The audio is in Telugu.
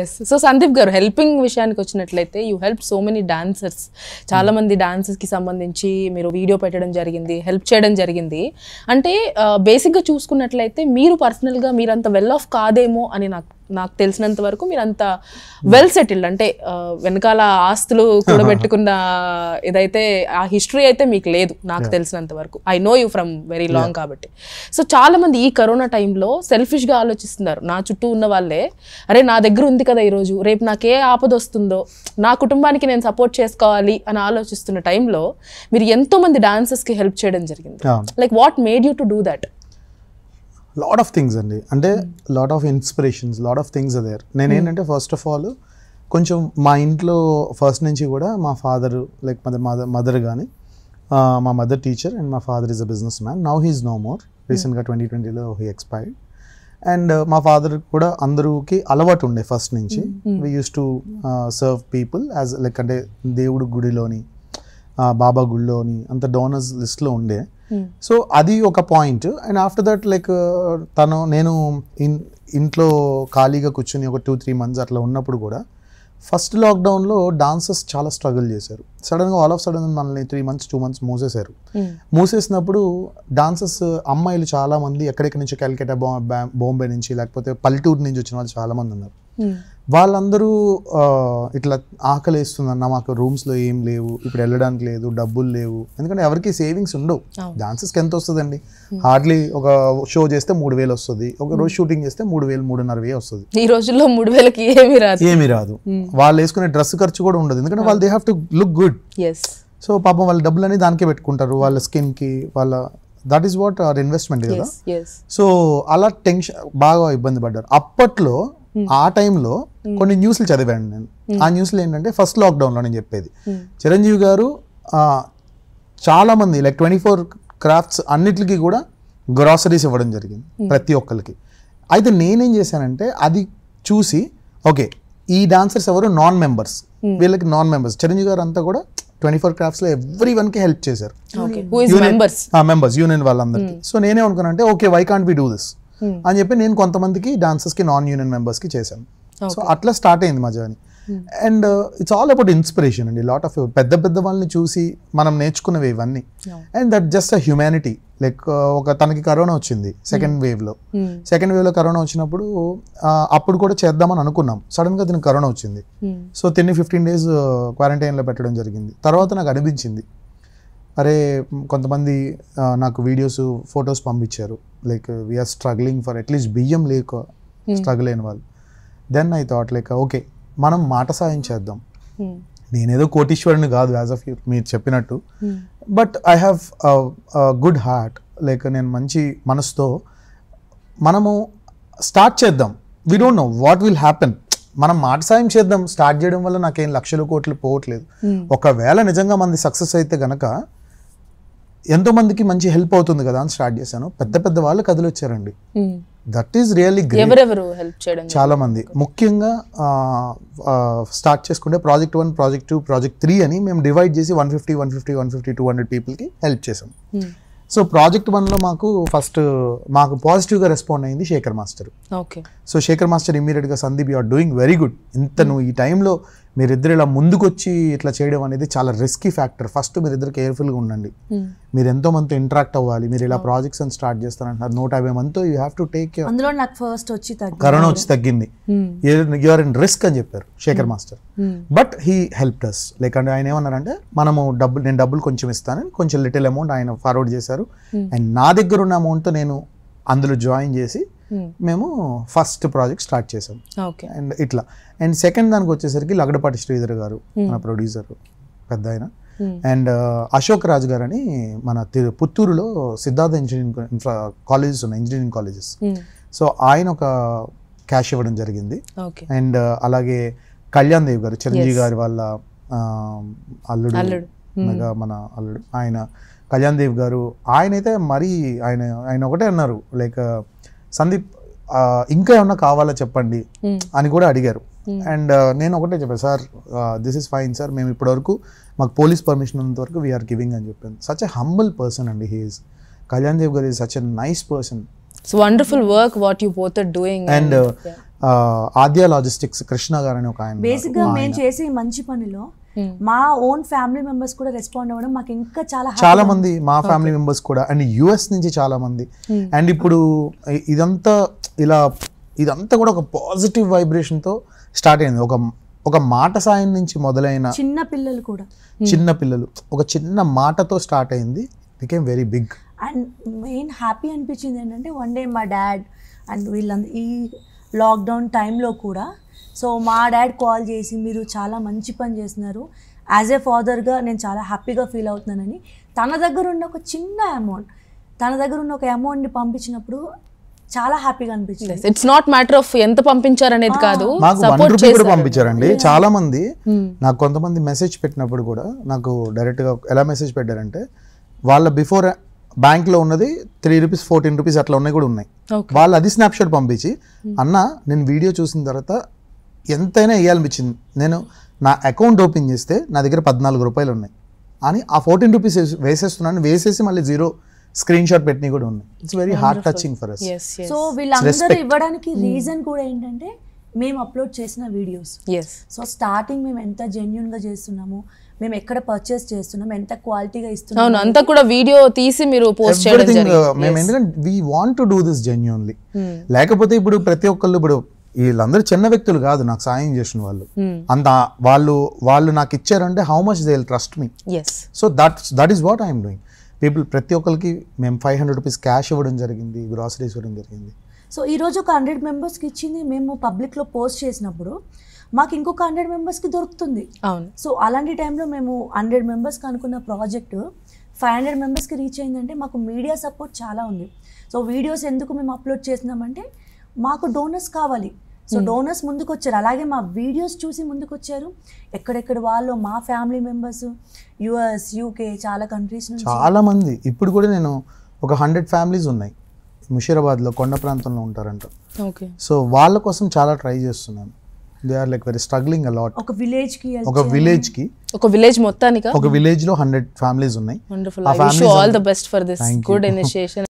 ఎస్ సో సందీప్ గారు హెల్పింగ్ విషయానికి వచ్చినట్లయితే you help so many dancers చాలామంది డాన్సర్స్కి సంబంధించి మీరు వీడియో పెట్టడం జరిగింది హెల్ప్ చేయడం జరిగింది అంటే బేసిక్గా uh, చూసుకున్నట్లయితే మీరు పర్సనల్గా మీరంత వెల్ ఆఫ్ కాదేమో అని నాకు నాకు తెలిసినంత వరకు మీరు అంత వెల్ సెటిల్డ్ అంటే వెనకాల ఆస్తులు కూడబెట్టుకున్న ఇదైతే ఆ హిస్టరీ అయితే మీకు లేదు నాకు తెలిసినంత వరకు I know you from very long కాబట్టి సో చాలా మంది ఈ కరోనా టైంలో సెల్ఫిష్ గా ఆలోచిస్తున్నారు నా చుట్టూ ఉన్న వాళ్ళే అరే నా దగ్గర ఉంది కదా ఈరోజు రేపు నాకే ఆపద వస్తుందో నా కుటుంబానికి నేను సపోర్ట్ చేసుకోవాలి అని ఆలోచిస్తున్న టైంలో మీరు ఎంతో మంది కి హెల్ప్ చేయడం జరిగింది like what made you to do that lot of things అండి అంటే lot of inspirations lot of things other నేనేంటంటే ఫస్ట్ ఆఫ్ ఆల్ కొంచెం మా ఇంట్లో ఫస్ట్ నుంచి కూడా మా ఫాదర్ లైక్ మదర్ మదర్ కానీ మా మదర్ టీచర్ అండ్ మా father is a business man now is no more రీసెంట్గా ట్వంటీ ట్వంటీలో హీ ఎక్స్పైర్డ్ అండ్ మా ఫాదర్ కూడా అందరికి అలవాటు ఉండే ఫస్ట్ నుంచి we use to serve people as like అంటే దేవుడు గుడిలోని బాబా గుడిలోని అంత డోనర్స్ లిస్ట్లో ఉండే సో hmm. అది ఒక point and after that like తను నేను ఇన్ ఇంట్లో ఖాళీగా కూర్చొని ఒక టూ త్రీ మంత్స్ అట్లా ఉన్నప్పుడు కూడా ఫస్ట్ లాక్డౌన్లో డాన్సర్స్ చాలా స్ట్రగుల్ చేశారు సడన్గా ఆల్ ఆఫ్ సడన్ మనల్ని త్రీ మంత్స్ టూ మంత్స్ మూసేశారు hmm. మూసేసినప్పుడు డాన్సర్స్ అమ్మాయిలు చాలా మంది ఎక్కడెక్కడి నుంచి కల్కటా బాంబే నుంచి లేకపోతే పల్లెటూరు నుంచి వచ్చిన వాళ్ళు చాలా మంది ఉన్నారు hmm. వాళ్ళందరూ ఇట్లా ఆకలి వేస్తుందన్న మాకు రూమ్స్లో ఏం లేవు ఇప్పుడు వెళ్ళడానికి లేదు డబ్బులు లేవు ఎందుకంటే ఎవరికి సేవింగ్స్ ఉండవు డాన్సెస్కి ఎంత వస్తుందండి హార్డ్లీ ఒక షో చేస్తే మూడు వేలు వస్తుంది ఒక రోజు షూటింగ్ చేస్తే మూడు వేలు మూడున్నర వేలు వస్తుంది ఈ రోజుల్లో మూడు వేలకి ఏమీ రాదు ఏమి రాదు వాళ్ళు వేసుకునే డ్రెస్ ఖర్చు కూడా ఉండదు ఎందుకంటే వాళ్ళు they have to look good so పాపం వాళ్ళ డబ్బులు అనేది దానికే పెట్టుకుంటారు వాళ్ళ స్కిన్కి వాళ్ళ that is what our investment కదా సో అలా టెన్షన్ బాగా ఇబ్బంది పడ్డారు అప్పట్లో Hmm. ఆ టైంలో hmm. కొన్ని న్యూస్లు చదివాను నేను hmm. ఆ న్యూస్లు ఏంటంటే ఫస్ట్ లాక్డౌన్లో నేను చెప్పేది చిరంజీవి గారు చాలామంది లైక్ ట్వంటీ ఫోర్ క్రాఫ్ట్స్ అన్నిటికీ కూడా గ్రాసరీస్ ఇవ్వడం జరిగింది ప్రతి ఒక్కరికి అయితే నేనేం చేశానంటే అది చూసి ఓకే ఈ డాన్సర్స్ ఎవరు నాన్ మెంబర్స్ వీళ్ళకి నాన్ మెంబర్స్ చిరంజీవి గారు అంతా కూడా ట్వంటీ ఫోర్ క్రాఫ్ట్స్ లో ఎవ్రీ వన్ కి హెల్ప్ చేశారు మెంబర్స్ యూనియన్ వాళ్ళందరికీ సో నేనే అనుకున్నాను అంటే okay why can't be do this Hmm. అని చెప్పి నేను కొంతమందికి డాన్సర్స్కి నాన్ యూనియన్ మెంబర్స్కి చేశాను సో అట్లా స్టార్ట్ అయింది మా journey and it's all about inspiration అండి లాట్ ఆఫ్ పెద్ద పెద్ద వాళ్ళని చూసి మనం నేర్చుకున్నవి ఇవన్నీ and that just uh humanity like ఒక తనకి కరోనా వచ్చింది సెకండ్ వేవ్లో సెకండ్ వేవ్లో కరోనా వచ్చినప్పుడు uh, అప్పుడు కూడా చేద్దామని అనుకున్నాం సడన్గా తినకు కరోనా వచ్చింది సో hmm. తిని ఫిఫ్టీన్ డేస్ క్వారంటైన్లో పెట్టడం జరిగింది తర్వాత నాకు అనిపించింది అరే కొంతమంది నాకు వీడియోస్ ఫొటోస్ పంపించారు like we are struggling for at least బియ్యం లేక స్ట్రగుల్ hmm. అయిన వాళ్ళు then I thought like okay మనం మాట సాయం చేద్దాం hmm. నేనేదో కోటీశ్వరుని కాదు యాజ్ ఆఫ్ మీరు చెప్పినట్టు but I have good heart like నేను మంచి మనసుతో మనము స్టార్ట్ చేద్దాం we don't know what will happen మనం మాట సాయం చేద్దాం స్టార్ట్ చేయడం వల్ల నాకేం లక్షలు కోట్లు పోవట్లేదు hmm. ఒకవేళ నిజంగా మనది సక్సెస్ అయితే గనక ఎంతోమందికి మంచి హెల్ప్ అవుతుంది కదా అని స్టార్ట్ చేశాను పెద్ద పెద్ద వాళ్ళు కథలు వచ్చారండి దట్ ఈస్ రియల్లీ హెల్ప్ చాలా మంది ముఖ్యంగా స్టార్ట్ చేసుకుంటే project one project two project three అని మేము డివైడ్ చేసి one fifty one fifty one fifty two hundred పీపుల్కి హెల్ప్ చేసాం సో ప్రాజెక్ట్ వన్లో మాకు ఫస్ట్ మాకు పాజిటివ్గా రెస్పాండ్ అయింది Shekhar master okay so Shekhar master ఇమీడియట్గా Sandeep you are doing very good ఇంత hmm. నువ్వు ఈ టైంలో మీరిద్దరు ఇలా ముందుకొచ్చి ఇట్లా చేయడం అనేది చాలా రిస్కీ ఫ్యాక్టర్ ఫస్ట్ మీరు ఇద్దరు కేర్ఫుల్గా ఉండండి hmm. మీరు ఎంతో మంది ఇంటరాక్ట్ అవ్వాలి మీరు ఇలా ప్రాజెక్ట్స్ hmm. అని స్టార్ట్ చేస్తారంటున్నారు నూట యాభై మందితో యూ హ్యావ్ టు టేక్ అందులో నాకు ఫస్ట్ వచ్చి కరోనా వచ్చి తగ్గింది యూఆర్ ఇన్ రిస్క్ అని చెప్పారు Shekhar hmm. Master but he help us లేకంటే ఆయన ఏమన్నారంటే మనము డబ్బులు నేను డబ్బులు కొంచెం ఇస్తాను కొంచెం లిటిల్ అమౌంట్ ఆయన ఫార్వర్డ్ చేశారు అండ్ నా దగ్గర ఉన్న అమౌంట్తో నేను అందులో జాయిన్ చేసి Hmm. మేము ఫస్ట్ ప్రాజెక్ట్ స్టార్ట్ చేసాం అండ్ ఇట్లా అండ్ సెకండ్ దానికి వచ్చేసరికి లగడపాటి శ్రీధర్ గారు hmm. మన ప్రొడ్యూసర్ పెద్ద ఆయన and hmm. uh, Ashok Raju garu అని మన పుత్తూరులో సిద్ధార్థ ఇంజనీరింగ్ ఇన్ఫ్రా కాలేజెస్ ఉన్నాయి ఇంజనీరింగ్ కాలేజెస్ సో ఆయన ఒక క్యాష్ ఇవ్వడం జరిగింది అండ్ uh, అలాగే కళ్యాణ్ దేవ్ గారు చిరంజీవి గారి వాళ్ళ అల్లుడు అనగా మన అల్లుడు ఆయన కళ్యాణ్ దేవ్ గారు ఆయనైతే మరీ ఆయన ఆయన ఒకటే అన్నారు లైక్ uh, సందీప్ ఇంకా ఏమన్నా కావాలా చెప్పండి hmm. అని కూడా అడిగారు అండ్ hmm. uh, నేను ఒకటే చెప్పాను sir this is fine sir మేము ఇప్పటివరకు మాకు పోలీస్ పర్మిషన్ ఉన్నంత వరకు వీఆర్ గివింగ్ అని చెప్పాను సచ్ ఎ హంబుల్ పర్సన్ అండి he's Kalyan Dev garu is such a nice person it's wonderful work what you both are doing and Aadya logistics Krishna garu అని ఒక ఆయన బేసిక్ గా మేము చేసే మంచి పనిలో Hmm. మా ఓన్ ఫ్యామిలీ మెంబర్స్ కూడా రెస్పాండ్ అవ్వడం మాకు ఇంకా చాలా చాలా మంది మా ఫ్యామిలీ మెంబర్స్ కూడా అండ్ యుఎస్ నుంచి చాలా మంది అండ్ hmm. ఇప్పుడు ఇదంతా ఇలా ఇదంతా కూడా ఒక పాజిటివ్ వైబ్రేషన్తో స్టార్ట్ అయింది ఒక ఒక మాట సాయం నుంచి మొదలైన చిన్న పిల్లలు కూడా hmm. చిన్న పిల్లలు ఒక చిన్న మాటతో స్టార్ట్ అయింది became very big and main happy అనిపించింది ఏంటంటే వన్ డే మా డాడ్ అండ్ వీళ్ళందరూ ఈ లాక్డౌన్ టైంలో కూడా సో మా డాడ్ కాల్ చేసి మీరు చాలా మంచి పని చేస్తున్నారు యాజ్ ఏ ఫాదర్గా నేను చాలా హ్యాపీగా ఫీల్ అవుతున్నానని తన దగ్గర ఉన్న ఒక చిన్న అమౌంట్ తన దగ్గర ఉన్న ఒక అమౌంట్ని పంపించినప్పుడు చాలా హ్యాపీగా అనిపించింది ఇట్స్ నాట్ మ్యాటర్ ఆఫ్ ఎంత పంపించారు అనేది కాదు కూడా పంపించారండి చాలా మంది hmm. నాకు కొంతమంది మెసేజ్ పెట్టినప్పుడు కూడా నాకు డైరెక్ట్గా ఎలా మెసేజ్ పెట్టారంటే వాళ్ళ బిఫోర్ బ్యాంక్లో ఉన్నది త్రీ రూపీస్ ఫోర్టీన్ రూపీస్ అట్లా ఉన్నాయి కూడా ఉన్నాయి వాళ్ళు అది స్నాప్షాట్ పంపించి hmm. అన్న నేను వీడియో చూసిన తర్వాత ఎంతైనా వేయాలనిపించింది నేను నా అకౌంట్ ఓపెన్ చేస్తే నా దగ్గర పద్నాలుగు రూపాయలు ఉన్నాయి అని ఆ ఫోర్టీన్ రూపీస్ వేసేస్తున్నాను వేసేసి మళ్ళీ జీరో స్క్రీన్ షాట్ పెట్టిన కూడా ఉన్నాయి it's very heart touching for us so వీళ్ళందరూ ఇవ్వడానికి రీజన్ hmm. కూడా ఏంటంటే మేము అప్లోడ్ చేసిన వీడియోస్ సో స్టార్టింగ్ మేము ఎంత జెన్యున్గా చేస్తున్నాము మేము ఎక్కడ పర్చేస్ చేస్తున్నాం ఎంత క్వాలిటీగా ఇస్తున్నాం అవును అంతా కూడా వీడియో తీసి మీరు పోస్ట్ చేయడం uh, మేము ఎందుకంటే we want to do this genuinely లేకపోతే ఇప్పుడు ప్రతి ఒక్కళ్ళు ఇప్పుడు వీళ్ళందరూ చిన్న వ్యక్తులు కాదు నాకు సాయం చేసిన వాళ్ళు hmm. అంత వాళ్ళు వాళ్ళు నాకు ఇచ్చారంటే how much they trust me so that that is what I'm doing people ప్రతి ఒక్కరికి మేము ఫైవ్ హండ్రెడ్ రూపీస్ క్యాష్ ఇవ్వడం జరిగింది గ్రాసరీస్ ఇవ్వడం జరిగింది సో ఈ రోజు ఒక హండ్రెడ్ మెంబర్స్కి ఇచ్చింది మేము పబ్లిక్లో పోస్ట్ చేసినప్పుడు మాకు ఇంకొక హండ్రెడ్ మెంబర్స్కి దొరుకుతుంది అవును సో అలాంటి టైంలో మేము హండ్రెడ్ మెంబర్స్కి అనుకున్న ప్రాజెక్టు ఫైవ్ హండ్రెడ్ మెంబర్స్కి రీచ్ అయిందంటే మాకు మీడియా సపోర్ట్ చాలా ఉంది సో వీడియోస్ ఎందుకు మేము అప్లోడ్ చేసినామంటే మాకు డోనర్స్ కావాలి సో డోనర్స్ hmm. ముందుకు వచ్చారు అలాగే మా వీడియోస్ చూసి ముందుకు వచ్చారు ఎక్కడెక్కడ వాళ్ళు మా ఫ్యామిలీ మెంబర్స్ యుఎస్ యూకే చాలా కంట్రీస్ చాలా మంది ఇప్పుడు కూడా నేను ఒక హండ్రెడ్ ఫ్యామిలీస్ ఉన్నాయి ముషీరాబాద్లో కొండ ప్రాంతంలో ఉంటారంట ఓకే సో వాళ్ళ కోసం చాలా ట్రై చేస్తున్నాను they are like very struggling a lot ఒక విలేజ్ కి ఒక విలేజ్ కి ఒక విలేజ్ మొత్తానికి ఒక విలేజ్ లో హండ్రెడ్ ఫ్యామిలీస్ ఉన్నాయి all the best for this good initiation